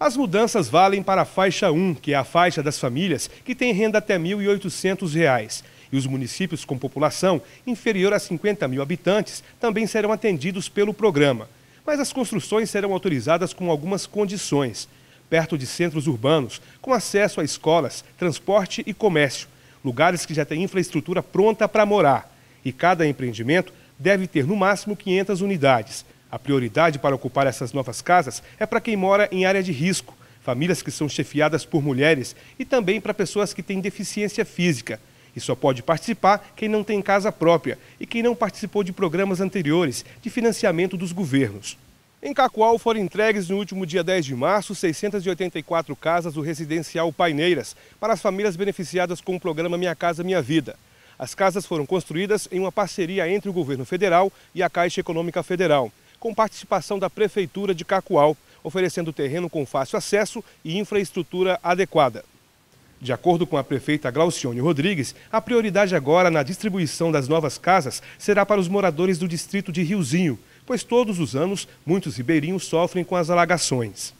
As mudanças valem para a faixa 1, que é a faixa das famílias que têm renda até R$ 1.800. E os municípios com população inferior a 50 mil habitantes também serão atendidos pelo programa. Mas as construções serão autorizadas com algumas condições. Perto de centros urbanos, com acesso a escolas, transporte e comércio. Lugares que já têm infraestrutura pronta para morar. E cada empreendimento deve ter no máximo 500 unidades. A prioridade para ocupar essas novas casas é para quem mora em área de risco, famílias que são chefiadas por mulheres e também para pessoas que têm deficiência física. E só pode participar quem não tem casa própria e quem não participou de programas anteriores de financiamento dos governos. Em Cacoal foram entregues no último dia 10 de março 684 casas do residencial Paineiras para as famílias beneficiadas com o programa Minha Casa Minha Vida. As casas foram construídas em uma parceria entre o governo federal e a Caixa Econômica Federal com participação da Prefeitura de Cacoal, oferecendo terreno com fácil acesso e infraestrutura adequada. De acordo com a prefeita Glaucione Rodrigues, a prioridade agora na distribuição das novas casas será para os moradores do distrito de Riozinho, pois todos os anos muitos ribeirinhos sofrem com as alagações.